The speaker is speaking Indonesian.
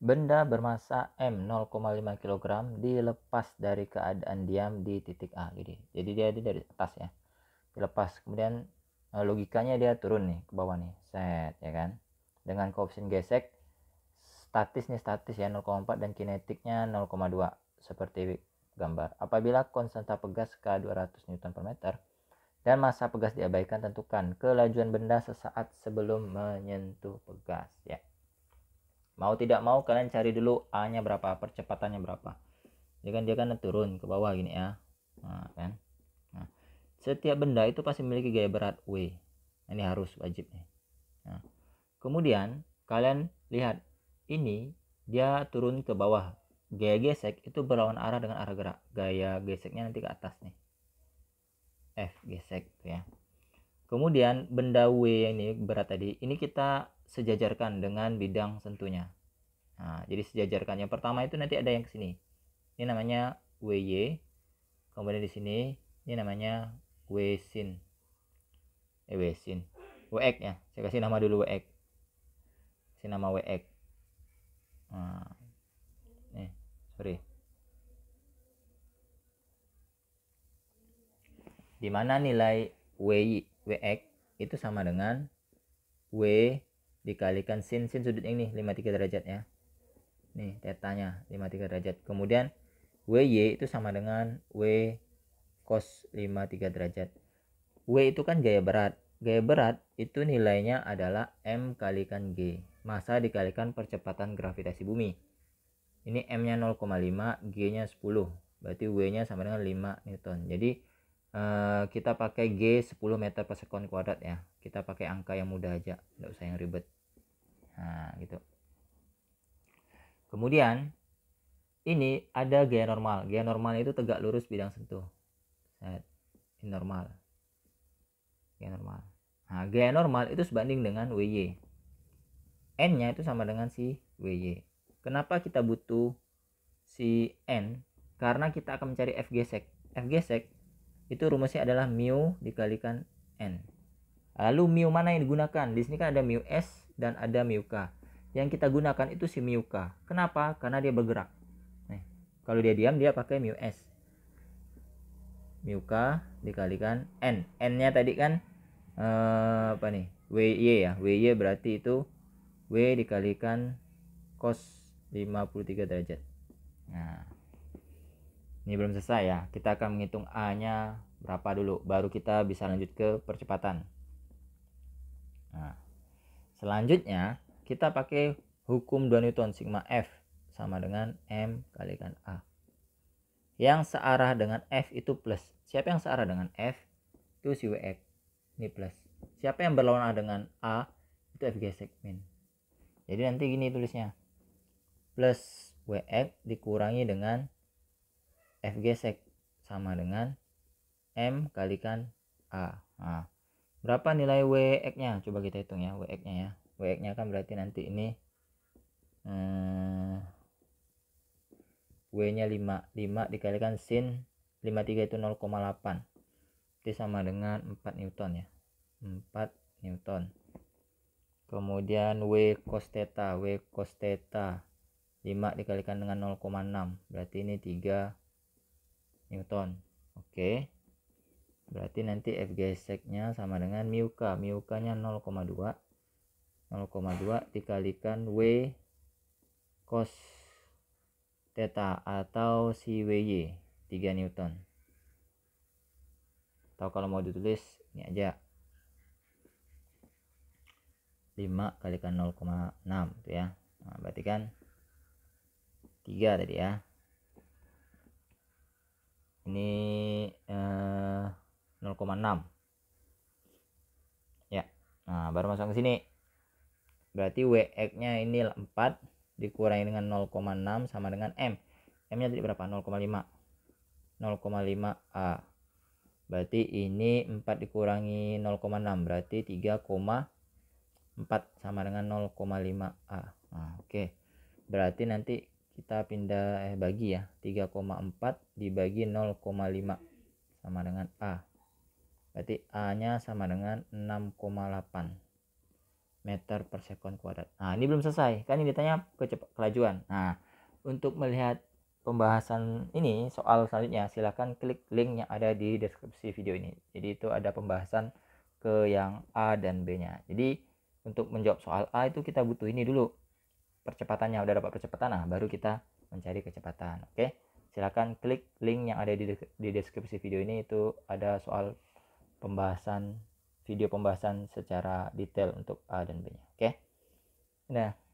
Benda bermassa M 0,5 kg dilepas dari keadaan diam di titik A. Jadi, jadi dia ada dari atas ya. Dilepas. Kemudian eh, logikanya dia turun nih ke bawah nih. Set ya kan. Dengan koefisien gesek statis nih statis ya 0,4 dan kinetiknya 0,2 seperti gambar. Apabila konstanta pegas K200 Newton per meter dan masa pegas diabaikan tentukan kelajuan benda sesaat sebelum menyentuh pegas ya mau tidak mau kalian cari dulu A nya berapa percepatannya berapa dia kan dia kan turun ke bawah gini ya nah, kan nah, setiap benda itu pasti memiliki gaya berat W nah, ini harus wajib nih nah, kemudian kalian lihat ini dia turun ke bawah gaya gesek itu berlawan arah dengan arah gerak gaya geseknya nanti ke atas nih F gesek gitu ya kemudian benda W yang ini berat tadi ini kita sejajarkan dengan bidang sentuhnya. Nah, jadi sejajarkan. Yang pertama itu nanti ada yang kesini. Ini namanya WY. Kemudian di sini ini namanya WSIN. Eh WSIN. WX ya. Saya kasih nama dulu WX. Kasih nama WX. Nah. Nih, sorry. Di mana nilai WY WX itu sama dengan W dikalikan sin sin sudut ini 53 derajat ya nih tetanya 53 derajat kemudian WY itu sama dengan W cos 53 derajat W itu kan gaya berat gaya berat itu nilainya adalah M kalikan G masa dikalikan percepatan gravitasi bumi ini M nya 0,5 G nya 10 berarti W nya sama dengan 5 Newton jadi Eh, kita pakai G 10 meter per sekon kuadrat ya kita pakai angka yang mudah aja nggak usah yang ribet nah gitu kemudian ini ada gaya normal gaya normal itu tegak lurus bidang sentuh set ini normal gaya normal nah gaya normal itu sebanding dengan WY N nya itu sama dengan si WY kenapa kita butuh si N karena kita akan mencari fg sec fg sec itu rumusnya adalah mu dikalikan n lalu mu mana yang digunakan di sini kan ada mu s dan ada mu k yang kita gunakan itu si mu k kenapa karena dia bergerak Nih, kalau dia diam dia pakai mu s mu k dikalikan n n nya tadi kan uh, apa nih w y ya w y berarti itu w dikalikan cos 53 derajat nah ini belum selesai ya kita akan menghitung A nya berapa dulu baru kita bisa lanjut ke percepatan nah selanjutnya kita pakai hukum 2 Newton sigma F sama dengan M kali kan A yang searah dengan F itu plus siapa yang searah dengan F itu si WX ini plus siapa yang berlawanan dengan A itu FG segmen jadi nanti gini tulisnya plus WX dikurangi dengan FGSek sama dengan M kalikan A. Nah, berapa nilai WX-nya? E Coba kita hitung ya, WX-nya e ya. WX-nya e kan berarti nanti ini hmm, W-nya 5. 5 dikalikan sin 53 itu 0,8. Itu sama dengan 4 Newton ya. 4 Newton. Kemudian W cos theta, W cos theta 5 dikalikan dengan 0,6. Berarti ini 3 Newton oke okay. berarti nanti F geseknya sama dengan mu K mu K nya 0,2 0,2 dikalikan W cos theta atau si WY 3 Newton atau kalau mau ditulis ini aja 5 kalikan 0,6 gitu ya nah, berarti kan 3 tadi ya ini eh, 0,6 ya nah baru masuk ke sini berarti WX nya ini 4 dikurangi dengan 0,6 sama dengan M M nya tadi berapa 0,5 0,5 A berarti ini 4 dikurangi 0,6 berarti 3,4 sama dengan 0,5 A nah, oke okay. berarti nanti kita pindah eh bagi ya 3,4 dibagi 0,5 sama dengan A berarti A nya sama dengan 6,8 meter per second kuadrat nah ini belum selesai kan ini ditanya kecepatan kelajuan nah untuk melihat pembahasan ini soal selanjutnya silahkan klik link yang ada di deskripsi video ini jadi itu ada pembahasan ke yang A dan B nya jadi untuk menjawab soal A itu kita butuh ini dulu percepatannya udah dapat percepatan nah baru kita mencari kecepatan oke okay? silahkan klik link yang ada di, deskripsi video ini itu ada soal pembahasan video pembahasan secara detail untuk A dan B oke nah